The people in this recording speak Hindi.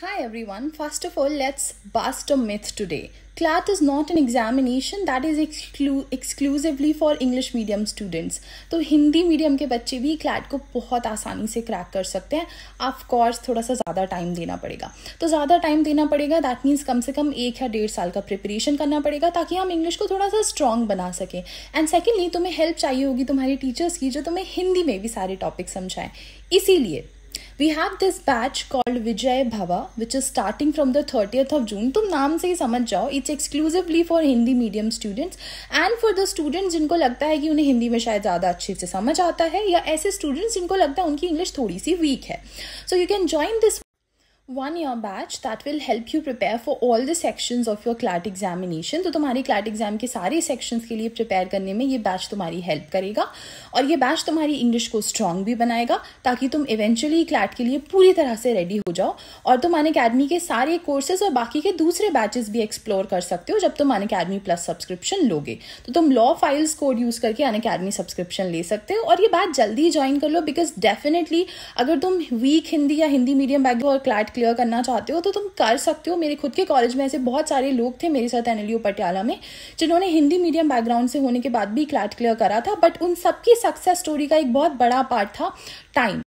Hi everyone, first of all, let's bust a myth today. CLAT is not an examination that is exclu- exclusively for English medium students. तो हिंदी मीडियम के बच्चे भी CLAT को बहुत आसानी से क्रैक कर सकते हैं ऑफ कोर्स थोड़ा सा ज़्यादा टाइम देना पड़ेगा तो ज़्यादा टाइम देना पड़ेगा दैट मीन्स कम से कम एक या डेढ़ साल का प्रिपरेशन करना पड़ेगा ताकि हम इंग्लिश को थोड़ा सा स्ट्रॉन्ग बना सकें एंड सेकेंडली तुम्हें हेल्प चाहिए होगी तुम्हारे टीचर्स की जो तुम्हें हिंदी में भी सारे टॉपिक समझाएं इसीलिए we have this batch called Vijay Bhava which is starting from the thirtieth of June तुम नाम से ही समझ जाओ it's exclusively for Hindi medium students and for the students जिनको लगता है कि उन्हें हिंदी में शायद ज़्यादा अच्छे से समझ आता है या ऐसे स्टूडेंट्स जिनको लगता है उनकी इंग्लिश थोड़ी सी वीक है so you can join this one year batch that will help you prepare for all the sections of your CLAT examination तो तुम्हारी क्लैट एग्जाम के सारे सेक्शंस के लिए प्रिपेयर करने में ये बैच तुम्हारी हेल्प करेगा और ये बैच तुम्हारी इंग्लिश को स्ट्रांग भी बनाएगा ताकि तुम इवेंचुअली क्लैट के लिए पूरी तरह से रेडी हो जाओ और तुम अन अकेडमी के सारे कोर्सेज और बाकी के दूसरे बैचेस भी एक्सप्लोर कर सकते हो जब तुम अन अकेडमी प्लस सब्सक्रिप्शन लोगे तो तुम लॉ फाइल्स कोड यूज़ करके अन अकेडमी सब्सक्रिप्शन ले सकते हो और ये बैच जल्दी ज्वाइन कर लो बिकॉज डेफिनेटली अगर तुम वीक हिंदी या हिंदी मीडियम बैग और क्लैट क्लियर करना चाहते हो तो तुम कर सकते हो मेरे खुद के कॉलेज में ऐसे बहुत सारे लोग थे मेरे साथ एन पटियाला में जिन्होंने हिंदी मीडियम बैकग्राउंड से होने के बाद भी क्लैट क्लियर करा था बट उन सबकी सक्सेस स्टोरी का एक बहुत बड़ा पार्ट था टाइम